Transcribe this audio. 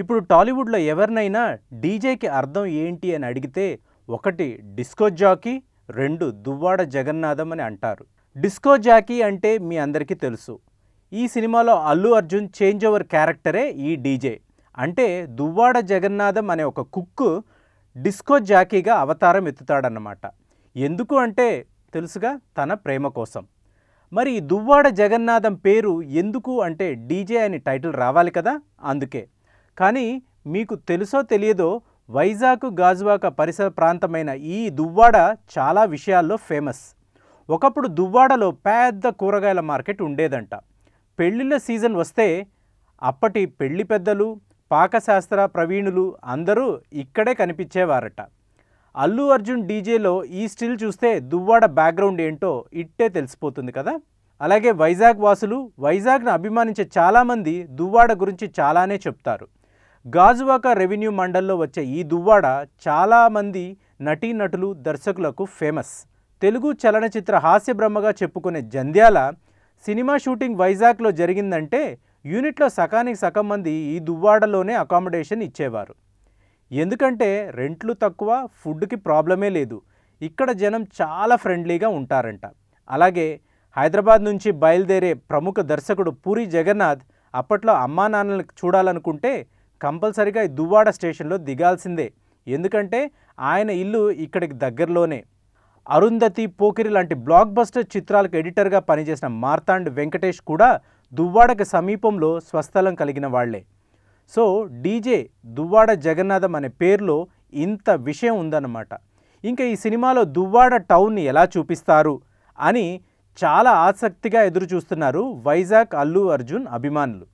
ఇప్పుడు టాలీవుడ్లో ఎవరినైనా డీజేకి అర్థం ఏంటి అని అడిగితే ఒకటి డిస్కో జాకీ రెండు దువ్వాడ జగన్నాథం అని అంటారు డిస్కో జాకీ అంటే మీ అందరికీ తెలుసు ఈ సినిమాలో అల్లు అర్జున్ చేంజ్ ఓవర్ క్యారెక్టరే ఈ డీజే అంటే దువ్వాడ జగన్నాథం అనే ఒక కుక్కు డిస్కో జాకీగా అవతారం ఎత్తుతాడన్నమాట ఎందుకు అంటే తెలుసుగా తన ప్రేమ కోసం మరి దువ్వాడ జగన్నాథం పేరు ఎందుకు అంటే డీజే అని టైటిల్ రావాలి కదా అందుకే కానీ మీకు తెలుసో తెలియదో వైజాగ్ గాజువాక పరిసర ప్రాంతమైన ఈ దువ్వాడ చాలా విషయాల్లో ఫేమస్ ఒకప్పుడు దువ్వాడలో పెద్ద కూరగాయల మార్కెట్ ఉండేదంట పెళ్ళిళ్ళ సీజన్ వస్తే అప్పటి పెళ్లి పెద్దలు పాకశాస్త్ర ప్రవీణులు అందరూ ఇక్కడే కనిపించేవారట అల్లు అర్జున్ డీజేలో ఈ స్టిల్ చూస్తే దువ్వాడ బ్యాక్గ్రౌండ్ ఏంటో ఇట్టే తెలిసిపోతుంది కదా అలాగే వైజాగ్ వాసులు వైజాగ్ను అభిమానించే చాలామంది దువ్వాడ గురించి చాలానే చెప్తారు గాజువాక రెవెన్యూ మండల్లో వచ్చే ఈ దువ్వాడ చాలామంది నటీనటులు దర్శకులకు ఫేమస్ తెలుగు చలనచిత్ర హాస్యబ్రహ్మగా చెప్పుకునే జంధ్యాల సినిమా షూటింగ్ వైజాగ్లో జరిగిందంటే యూనిట్లో సకానికి సగం మంది ఈ దువ్వాడలోనే అకామిడేషన్ ఇచ్చేవారు ఎందుకంటే రెంట్లు తక్కువ ఫుడ్కి ప్రాబ్లమే లేదు ఇక్కడ జనం చాలా ఫ్రెండ్లీగా ఉంటారంట అలాగే హైదరాబాద్ నుంచి బయలుదేరే ప్రముఖ దర్శకుడు పూరి జగన్నాథ్ అప్పట్లో అమ్మా నాన్నలకు చూడాలనుకుంటే కంపల్సరిగా ఈ దువ్వాడ స్టేషన్లో దిగాల్సిందే ఎందుకంటే ఆయన ఇల్లు ఇక్కడికి దగ్గరలోనే అరుంధతి పోకిరి లాంటి బ్లాక్ బస్టర్ చిత్రాలకు ఎడిటర్గా పనిచేసిన మార్తాండ్ వెంకటేష్ కూడా దువ్వాడకు సమీపంలో స్వస్థలం కలిగిన వాళ్లే సో డీజే దువ్వాడ జగన్నాథం అనే పేరులో ఇంత విషయం ఉందన్నమాట ఇంకా ఈ సినిమాలో దువ్వాడ టౌన్ని ఎలా చూపిస్తారు అని చాలా ఆసక్తిగా ఎదురు చూస్తున్నారు వైజాగ్ అల్లు అర్జున్ అభిమానులు